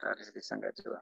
target disanggajuan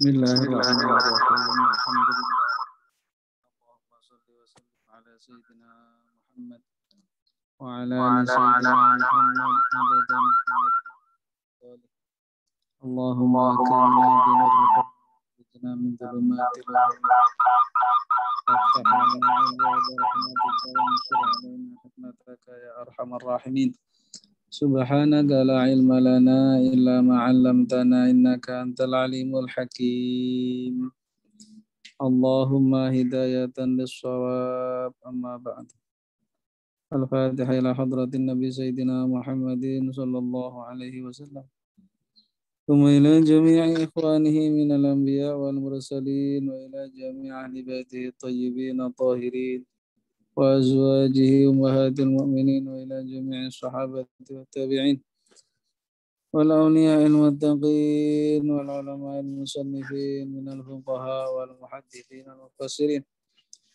بسم الله الرحمن الرحيم الحمد لله اللهم صل وسلم على سيدنا محمد وعلى ال سيدنا محمد ابدا اللهم اكرمنا بنورك واخرجنا من ظلمات الوهم وافتح لنا ابواب رحمتك وانشر علينا حكمتك يا ارحم الراحمين Subhanaka la ilma lana illa ma innaka antal alimul hakim. Allahumma hidayatan shawab amma ba'd. Al-Fatihah ila hadratin Nabi Sayyidina Muhammadin sallallahu alaihi wasallam. ثم إلى جميع إخوانه من الأنبياء والمرسلين وإلى جميع أهل بيته الطيبين الطاهرين وأزواجه أمهات المؤمنين وإلى جميع الصحابة والتابعين والأولياء المتقين والعلماء المصنفين من الفقهاء والمحدثين المفسرين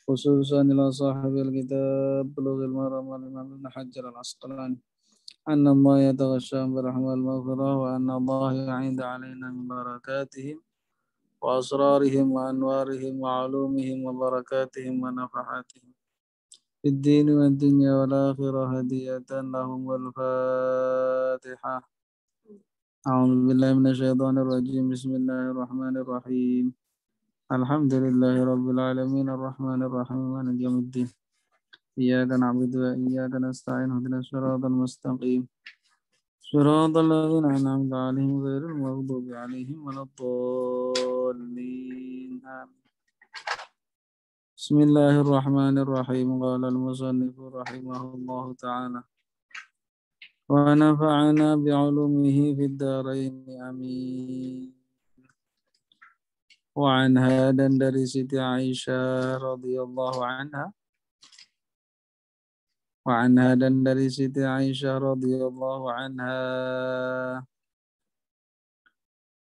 خصوصا إلى صاحب الكتاب بلوغ المرام والإمام ابن حجر العسقلاني أن الله يتغشى برحمة المغفرة وأن الله يعيد علينا من بركاتهم وأسرارهم وأنوارهم وعلومهم وبركاتهم ونفحاتهم في الدين والدنيا والآخرة هدية لهم والفاتحة أعوذ بالله من الشيطان الرجيم بسم الله الرحمن الرحيم الحمد لله رب العالمين الرحمن الرحيم مالك يوم الدين إياك نعبد وإياك نستعين اهدنا الصراط المستقيم صراط الذين أنعمت عليهم غير المغضوب عليهم ولا الضالين آمين بسم الله الرحمن الرحيم قال المصنف رحمه الله تعالى ونفعنا بعلومه في الدارين امين وعنها dan dari عائشه رضي الله عنها وعنها dan dari عائشه رضي الله عنها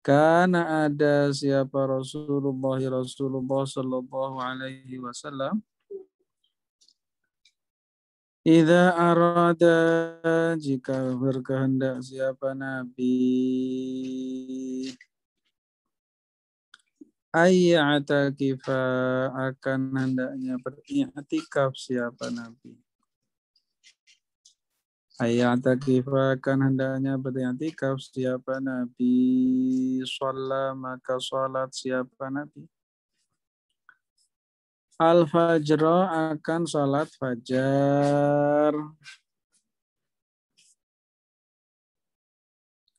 Karena ada siapa Rasulullah ya Rasulullah Shallallahu Alaihi Wasallam. Ida arada jika berkehendak siapa Nabi Ayat kifa akan hendaknya beriatikaf siapa Nabi Ayata akan hendaknya kau siapa Nabi sholat maka sholat siapa Nabi al fajro akan sholat fajar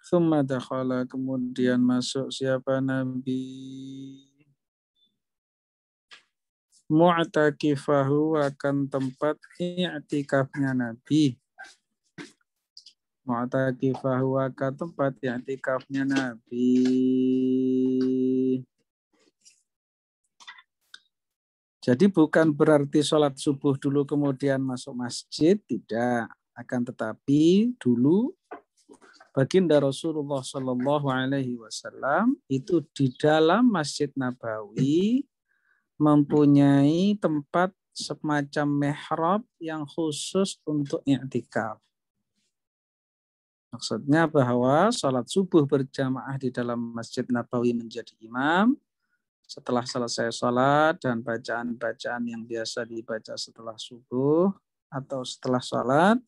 Thumma kemudian masuk siapa Nabi Mu'takifahu akan tempat i'tikafnya Nabi Mu'takifah wa ka tempat i'tikafnya Nabi. Jadi bukan berarti sholat subuh dulu kemudian masuk masjid, tidak. Akan tetapi dulu baginda Rasulullah Shallallahu Alaihi Wasallam itu di dalam Masjid Nabawi mempunyai tempat semacam mihrab yang khusus untuk i'tikaf. Maksudnya bahwa sholat subuh berjamaah di dalam Masjid Nabawi menjadi imam. Setelah selesai sholat dan bacaan-bacaan yang biasa dibaca setelah subuh atau setelah sholat,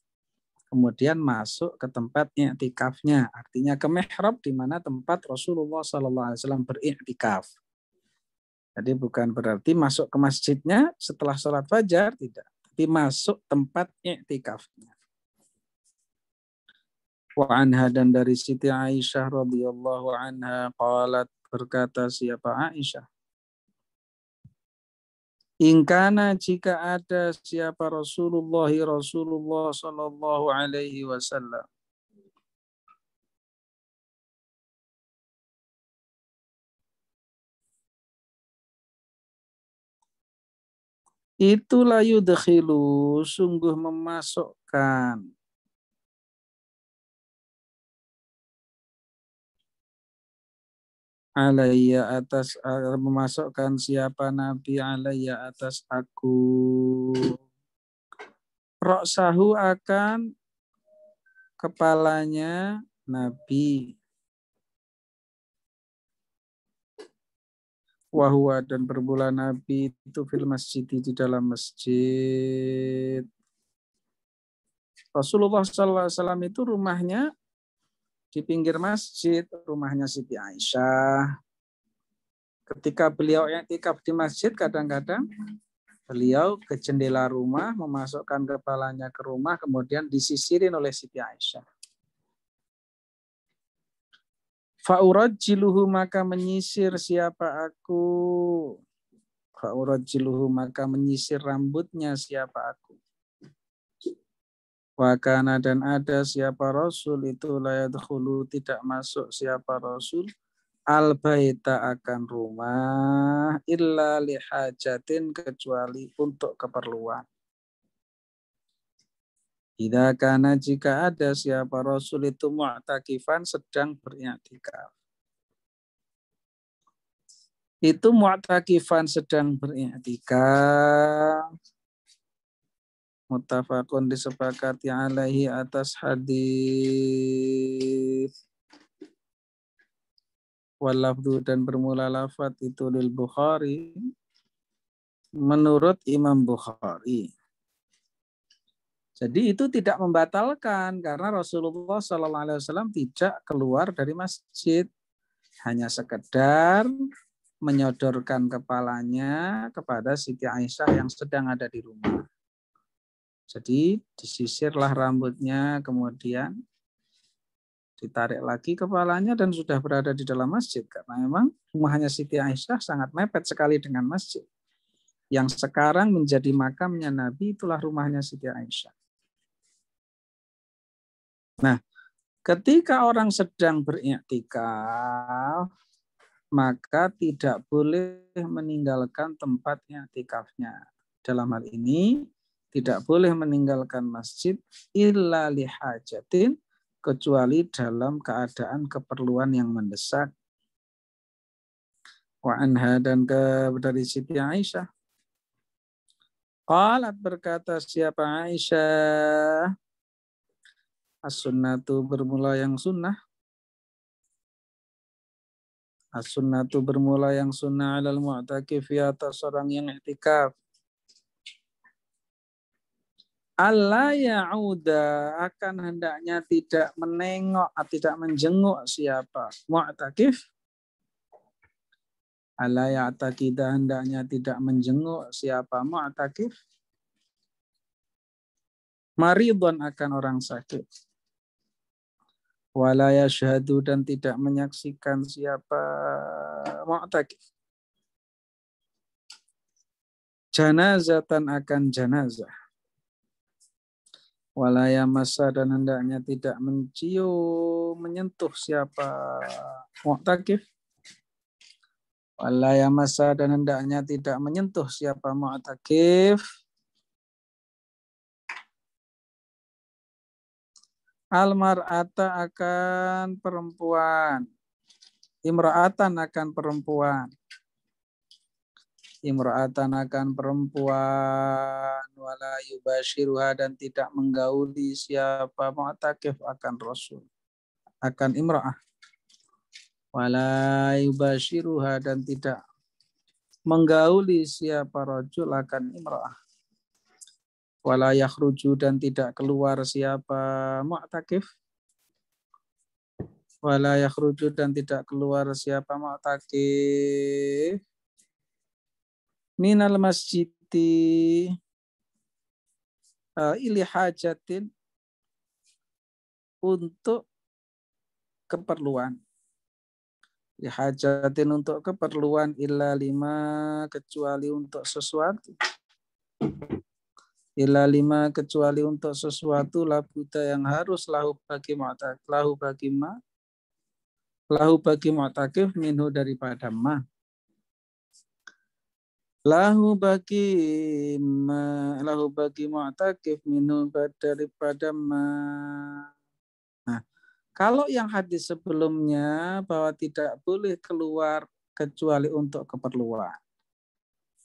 kemudian masuk ke tempatnya i'tikafnya. artinya ke mihrab di mana tempat Rasulullah SAW beri'tikaf. Jadi bukan berarti masuk ke masjidnya setelah sholat fajar, tidak. Tapi masuk tempat i'tikafnya wa anha dan dari Siti Aisyah radhiyallahu anha qalat berkata siapa Aisyah Ingkana jika ada siapa Rasulullah ya Rasulullah sallallahu alaihi wasallam Itulah yudkhilu sungguh memasukkan alaiya atas eh, memasukkan siapa nabi alaiya atas aku roksahu akan kepalanya nabi wahwa dan berbulan nabi itu film masjid di dalam masjid Rasulullah SAW itu rumahnya di pinggir masjid rumahnya Siti Aisyah. Ketika beliau yang etikaf di masjid kadang-kadang beliau ke jendela rumah memasukkan kepalanya ke rumah kemudian disisirin oleh Siti Aisyah. jiluhu maka menyisir siapa aku. jiluhu maka menyisir rambutnya siapa aku. Wakana dan ada siapa Rasul itu hulu tidak masuk siapa Rasul al baita akan rumah illa lihajatin kecuali untuk keperluan. Ida karena jika ada siapa Rasul itu mu'takifan sedang beriktikaf. Itu mu'takifan sedang beriktikaf Muttafaqun disepakati alaihi atas hadis walafdu dan bermula lafat itu lil Bukhari menurut Imam Bukhari. Jadi itu tidak membatalkan karena Rasulullah Shallallahu Alaihi Wasallam tidak keluar dari masjid, hanya sekedar menyodorkan kepalanya kepada Siti Aisyah yang sedang ada di rumah. Jadi disisirlah rambutnya, kemudian ditarik lagi kepalanya dan sudah berada di dalam masjid. Karena memang rumahnya Siti Aisyah sangat mepet sekali dengan masjid. Yang sekarang menjadi makamnya Nabi itulah rumahnya Siti Aisyah. Nah, ketika orang sedang beriktikaf, maka tidak boleh meninggalkan tempatnya iktikafnya. Dalam hal ini tidak boleh meninggalkan masjid illa lihajatin kecuali dalam keadaan keperluan yang mendesak. Wa anha dan ke, dari Siti Aisyah. Qalat berkata siapa Aisyah? As-sunnatu bermula yang sunnah. As-sunnatu bermula yang sunnah alal mu'takif ya atas orang yang iktikaf Allah ya'uda akan hendaknya tidak menengok atau tidak menjenguk siapa mu'takif Allah ya'takida hendaknya tidak menjenguk siapa mu'takif maridon akan orang sakit Walaya yashhadu dan tidak menyaksikan siapa mu'takif janazatan akan janazah Walaya masa dan hendaknya tidak mencium menyentuh siapa mu'takif masa dan hendaknya tidak menyentuh siapa mu'takif almar'ata akan perempuan imra'atan akan perempuan imra'atan akan perempuan wala yubashiruha dan tidak menggauli siapa mu'takif akan rasul akan imra'ah wala yubashiruha dan tidak menggauli siapa rojul akan imra'ah wala yakhruju dan tidak keluar siapa mu'takif wala yakhruju dan tidak keluar siapa mu'takif minal masjid uh, eh, ili hajatin untuk keperluan hajatin untuk keperluan illa lima kecuali untuk sesuatu illa lima kecuali untuk sesuatu labuta yang harus lahu bagi mu'takif lahu bagi ma lahu bagi mu'takif minhu daripada ma lahu bagi ma, lahu bagi mu'takif minhu daripada ma nah, kalau yang hadis sebelumnya bahwa tidak boleh keluar kecuali untuk keperluan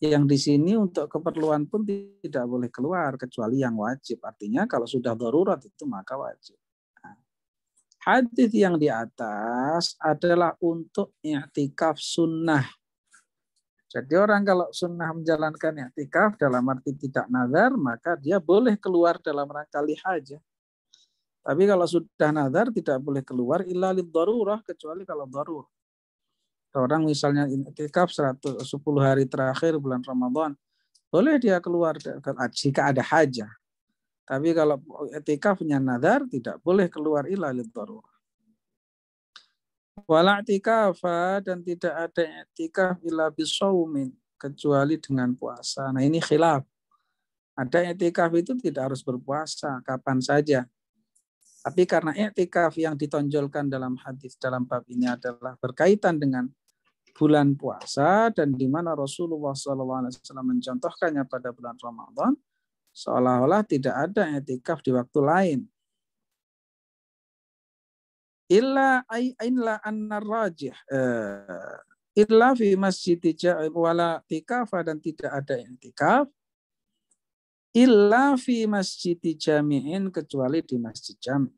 yang di sini untuk keperluan pun tidak boleh keluar kecuali yang wajib artinya kalau sudah darurat itu maka wajib nah, Hadis yang di atas adalah untuk i'tikaf sunnah jadi orang kalau sunnah menjalankan i'tikaf dalam arti tidak nazar, maka dia boleh keluar dalam rangka lihaja. Tapi kalau sudah nazar tidak boleh keluar illa darurah kecuali kalau darur. Orang misalnya i'tikaf 110 hari terakhir bulan Ramadan, boleh dia keluar ah, jika ada hajah. Tapi kalau i'tikafnya nazar tidak boleh keluar illa darurah. Wala dan tidak ada etikaf illa bisaumin kecuali dengan puasa. Nah ini khilaf. Ada etikaf itu tidak harus berpuasa kapan saja. Tapi karena etikaf yang ditonjolkan dalam hadis dalam bab ini adalah berkaitan dengan bulan puasa dan di mana Rasulullah SAW mencontohkannya pada bulan Ramadan, seolah-olah tidak ada etikaf di waktu lain illa ainla anna rajih uh, illa fi masjid wala tikafa dan tidak ada intikaf illa fi masjid jami'in kecuali di masjid jami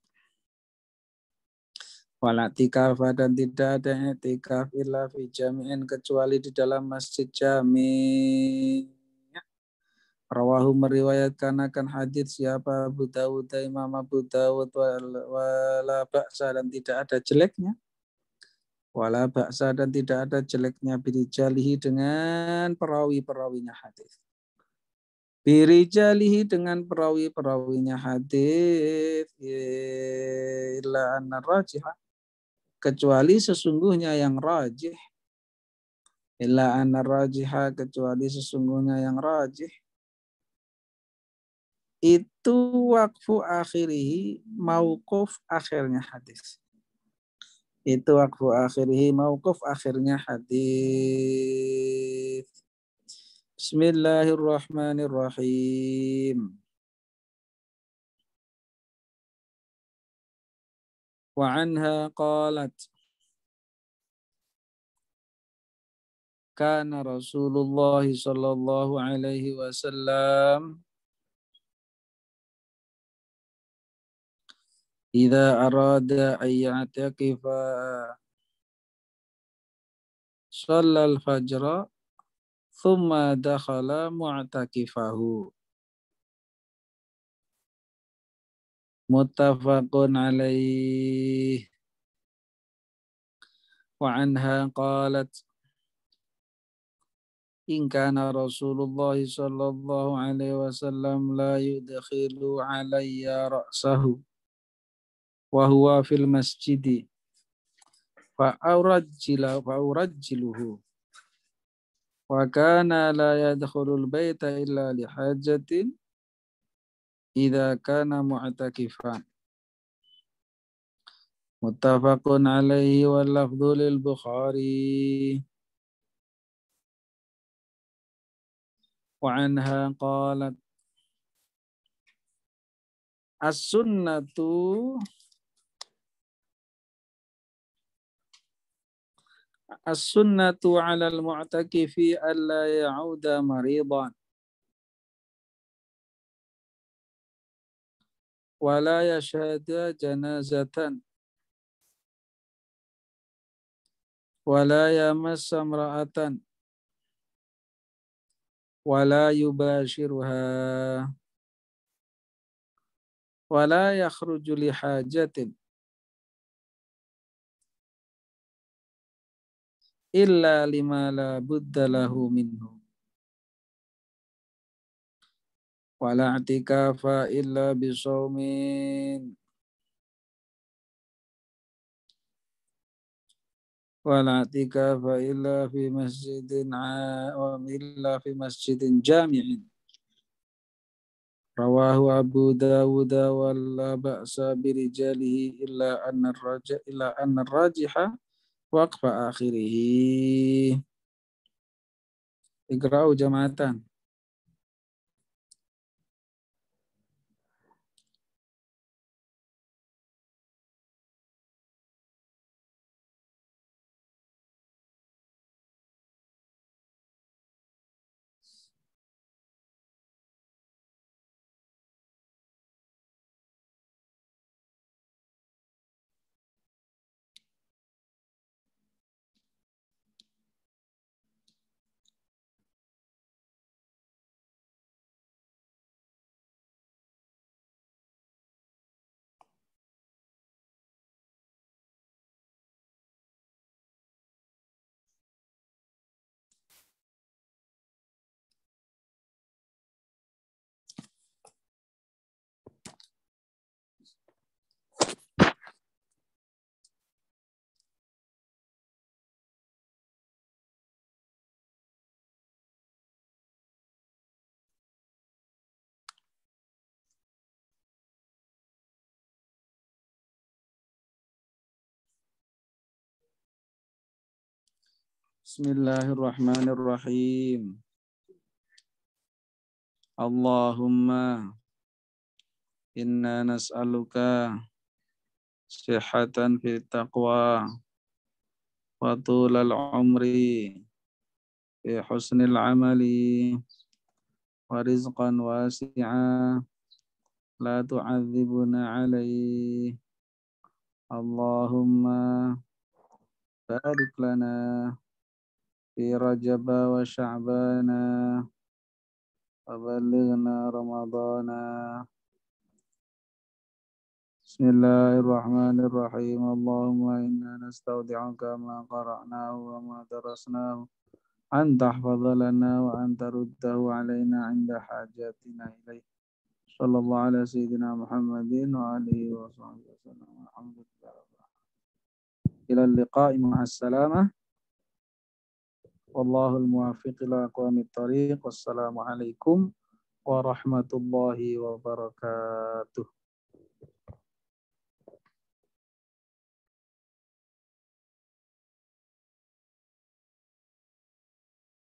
wala tikafa dan tidak ada intikaf illa fi jami'in kecuali di dalam masjid jami' Rawahu meriwayatkan akan hadis siapa Abu Dawud, Imam Abu Dawud wala baksa dan tidak ada jeleknya. Wala baksa dan tidak ada jeleknya birijalihi dengan perawi-perawinya hadis. Birijalihi dengan perawi-perawinya hadis illa anna rajihah kecuali sesungguhnya yang rajih illa anna rajiha kecuali sesungguhnya yang rajih itu waktu akhiri mauquf akhirnya hadis. Itu waktu akhiri mauquf akhirnya hadis. Bismillahirrahmanirrahim. wa anha qalat kana rasulullah sallallahu alaihi wasallam إذا أراد أن يعتكف صلى الفجر ثم دخل معتكفه متفق عليه وعنها قالت إن كان رسول الله صلى الله عليه وسلم لا يدخل علي رأسه wa huwa fil masjidi fa aurajjila fa aurajjiluhu wa kana la yadkhulul baita illa li hajatin idza kana mu'takifan muttafaqun alaihi wal lafdhu lil bukhari وعنها قالت as السنة على المعتكف ألا يعود مريضا ولا يشهد جنازة ولا يمس امرأة ولا يباشرها ولا يخرج لحاجة illa lima la buddha lahu minhu wala atikafa illa bisawmin wala atikafa illa fi masjidin wa illa fi masjidin jami'in rawahu Abu Dawud wala ba'sa birijalihi illa anna raja illa anna rajiha waqfa akhirih. Igra'u jama'atan. Bismillahirrahmanirrahim. Allahumma inna nas'aluka sihatan fit taqwa wa tulal umri fi husnil amali wa rizqan wasi'a la tu'adzibuna 'alaihi. Allahumma barik lana في رجب وشعبان وبلغنا رمضان بسم الله الرحمن الرحيم اللهم إنا نستودعك ما قرأناه وما درسناه أن تحفظ لنا وأن ترده علينا عند حاجاتنا إليه صلى الله على سيدنا محمد وآله وصحبه وسلم الحمد لله إلى اللقاء مع السلامة Wallahul muwafiq ila aqwamit thariq. Wassalamualaikum warahmatullahi wabarakatuh.